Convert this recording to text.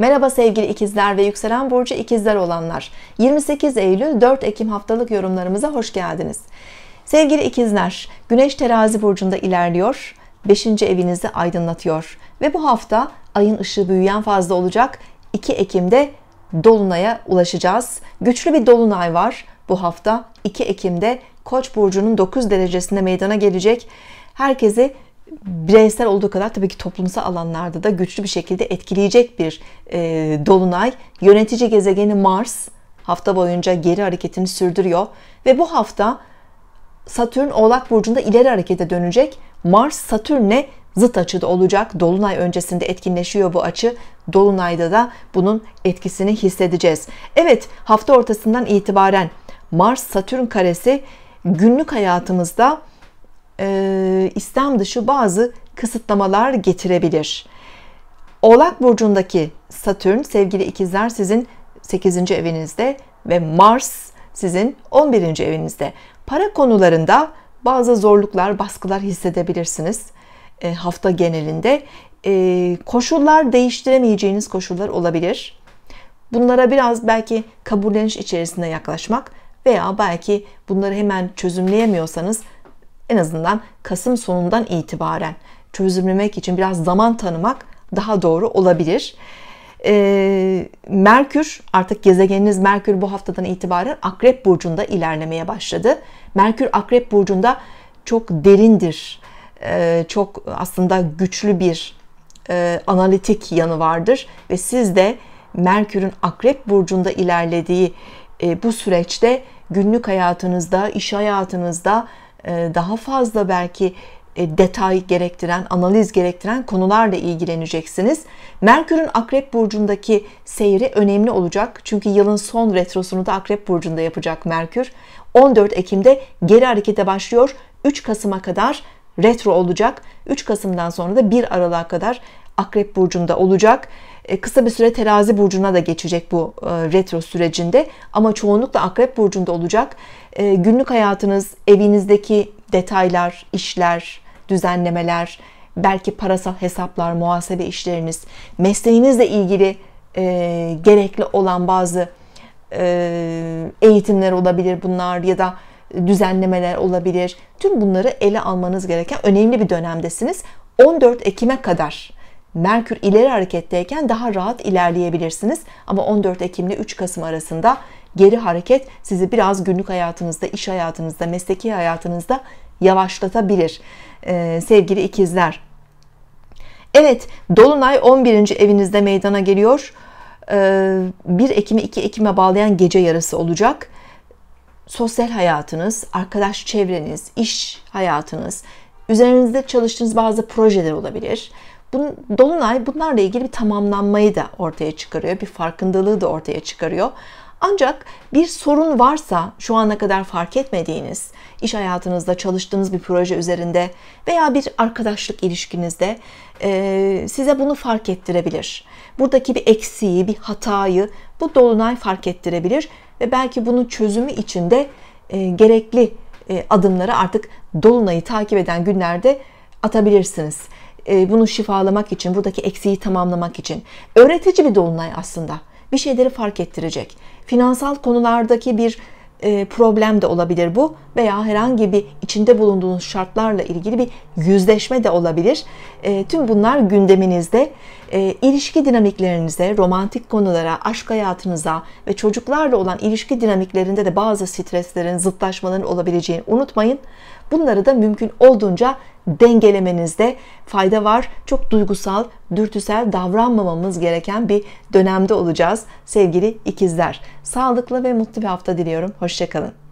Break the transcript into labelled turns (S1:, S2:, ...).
S1: Merhaba sevgili ikizler ve yükselen burcu ikizler olanlar. 28 Eylül 4 Ekim haftalık yorumlarımıza hoş geldiniz. Sevgili ikizler, Güneş terazi burcunda ilerliyor, 5. evinizi aydınlatıyor. Ve bu hafta ayın ışığı büyüyen fazla olacak. 2 Ekim'de Dolunay'a ulaşacağız. Güçlü bir Dolunay var bu hafta. 2 Ekim'de Koç burcunun 9 derecesinde meydana gelecek. Herkesi bireysel olduğu kadar tabii ki toplumsal alanlarda da güçlü bir şekilde etkileyecek bir e, dolunay. Yönetici gezegeni Mars hafta boyunca geri hareketini sürdürüyor ve bu hafta Satürn Oğlak burcunda ileri harekete dönecek. Mars Satürn'e zıt açıda olacak. Dolunay öncesinde etkinleşiyor bu açı. Dolunayda da bunun etkisini hissedeceğiz. Evet, hafta ortasından itibaren Mars Satürn karesi günlük hayatımızda ee, İslam dışı bazı kısıtlamalar getirebilir. Oğlak burcundaki Satürn sevgili ikizler sizin 8. evinizde ve Mars sizin 11. evinizde. Para konularında bazı zorluklar, baskılar hissedebilirsiniz e, hafta genelinde. E, koşullar değiştiremeyeceğiniz koşullar olabilir. Bunlara biraz belki kabulleniş içerisinde yaklaşmak veya belki bunları hemen çözümleyemiyorsanız en azından Kasım sonundan itibaren çözümlemek için biraz zaman tanımak daha doğru olabilir. E, Merkür artık gezegeniniz Merkür bu haftadan itibaren Akrep burcunda ilerlemeye başladı. Merkür Akrep burcunda çok derindir. E, çok aslında güçlü bir e, analitik yanı vardır ve siz de Merkür'ün Akrep burcunda ilerlediği e, bu süreçte günlük hayatınızda, iş hayatınızda e, daha fazla belki e, detay gerektiren, analiz gerektiren konularla ilgileneceksiniz. Merkür'ün Akrep burcundaki seyri önemli olacak. Çünkü yılın son retrosunu da Akrep burcunda yapacak Merkür. 14 Ekim'de geri harekete başlıyor. 3 Kasım'a kadar retro olacak. 3 Kasım'dan sonra da 1 Aralık'a kadar Akrep burcunda olacak. E, kısa bir süre terazi burcuna da geçecek bu e, retro sürecinde ama çoğunlukla akrep burcunda olacak. E, günlük hayatınız, evinizdeki detaylar, işler, düzenlemeler, belki parasal hesaplar, muhasebe işleriniz, mesleğinizle ilgili gerekli olan bazı eğitimler olabilir bunlar ya da düzenlemeler olabilir. Tüm bunları ele almanız gereken önemli bir dönemdesiniz. 14 Ekim'e kadar Merkür ileri hareketteyken daha rahat ilerleyebilirsiniz. Ama 14 Ekim ile 3 Kasım arasında geri hareket sizi biraz günlük hayatınızda, iş hayatınızda, mesleki hayatınızda yavaşlatabilir. Ee, sevgili ikizler. Evet, Dolunay 11. evinizde meydana geliyor. Ee, 1 Ekim'i 2 Ekim'e bağlayan gece yarısı olacak. Sosyal hayatınız, arkadaş çevreniz, iş hayatınız, üzerinizde çalıştığınız bazı projeler olabilir Bun, Dolunay bunlarla ilgili bir tamamlanmayı da ortaya çıkarıyor. Bir farkındalığı da ortaya çıkarıyor. Ancak bir sorun varsa şu ana kadar fark etmediğiniz, iş hayatınızda çalıştığınız bir proje üzerinde veya bir arkadaşlık ilişkinizde e, size bunu fark ettirebilir. Buradaki bir eksiği, bir hatayı bu dolunay fark ettirebilir ve belki bunun çözümü için de e, gerekli e, adımları artık dolunayı takip eden günlerde atabilirsiniz. E, bunu şifalamak için, buradaki eksiği tamamlamak için. Öğretici bir dolunay aslında. Bir şeyleri fark ettirecek. Finansal konulardaki bir e, problem de olabilir bu veya herhangi bir içinde bulunduğunuz şartlarla ilgili bir yüzleşme de olabilir. E, tüm bunlar gündeminizde ilişki dinamiklerinize, romantik konulara, aşk hayatınıza ve çocuklarla olan ilişki dinamiklerinde de bazı streslerin, zıtlaşmaların olabileceğini unutmayın. Bunları da mümkün olduğunca dengelemenizde fayda var. Çok duygusal, dürtüsel davranmamamız gereken bir dönemde olacağız sevgili ikizler. Sağlıklı ve mutlu bir hafta diliyorum. Hoşçakalın.